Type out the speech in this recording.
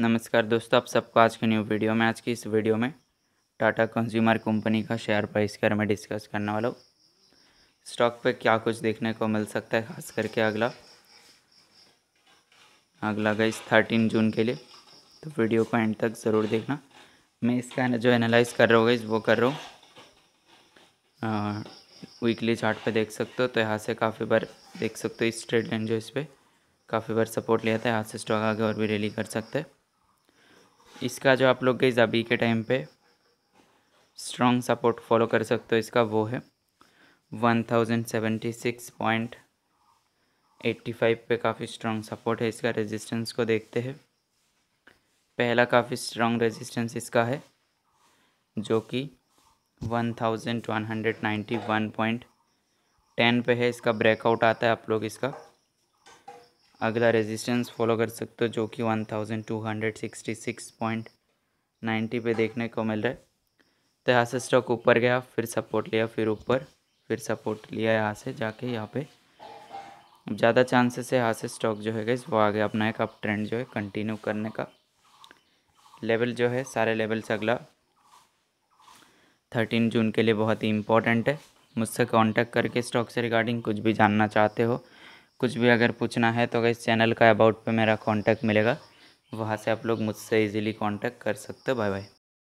नमस्कार दोस्तों आप सबको आज की न्यू वीडियो में आज की इस वीडियो में टाटा कंज्यूमर कंपनी का शेयर प्राइस के में डिस्कस करने वाला हूँ स्टॉक पे क्या कुछ देखने को मिल सकता है खास करके अगला अगला गई थर्टीन जून के लिए तो वीडियो को एंड तक ज़रूर देखना मैं इसका जो एनालाइज कर रहा हूँ गई वो कर रहा हूँ वीकली चार्ट पे देख सकते हो तो यहाँ से काफ़ी बार देख सकते हो इस ट्रेड लाइन जो इस पर काफ़ी बार सपोर्ट लिया था यहाँ से स्टॉक आगे और भी रैली कर सकते हैं इसका जो आप लोग गई अभी के टाइम पे स्ट्रॉन्ग सपोर्ट फॉलो कर सकते हो इसका वो है one thousand seventy six point eighty five पर काफ़ी स्ट्रॉन्ग सपोर्ट है इसका रेजिस्टेंस को देखते हैं पहला काफ़ी स्ट्रॉन्ग रेजिस्टेंस इसका है जो कि one thousand one hundred ninety one point ten पे है इसका ब्रेकआउट आता है आप लोग इसका अगला रेजिस्टेंस फॉलो कर सकते हो जो कि one thousand two hundred sixty six point ninety पे देखने को मिल रहा है तो यहाँ से स्टॉक ऊपर गया फिर सपोर्ट लिया फिर ऊपर फिर सपोर्ट लिया यहाँ से जाके यहाँ पे ज़्यादा चांसेस है यहाँ से स्टॉक जो है गई वो गया अपना एक अप ट्रेंड जो है कंटिन्यू करने का लेवल जो है सारे लेवल से अगला थर्टीन जून के लिए बहुत ही इंपॉर्टेंट है मुझसे कांटेक्ट करके स्टॉक से रिगार्डिंग कुछ भी जानना चाहते हो कुछ भी अगर पूछना है तो इस चैनल का अबाउट पे मेरा कांटेक्ट मिलेगा वहाँ से आप लोग मुझसे इजीली कांटेक्ट कर सकते हो बाय बाय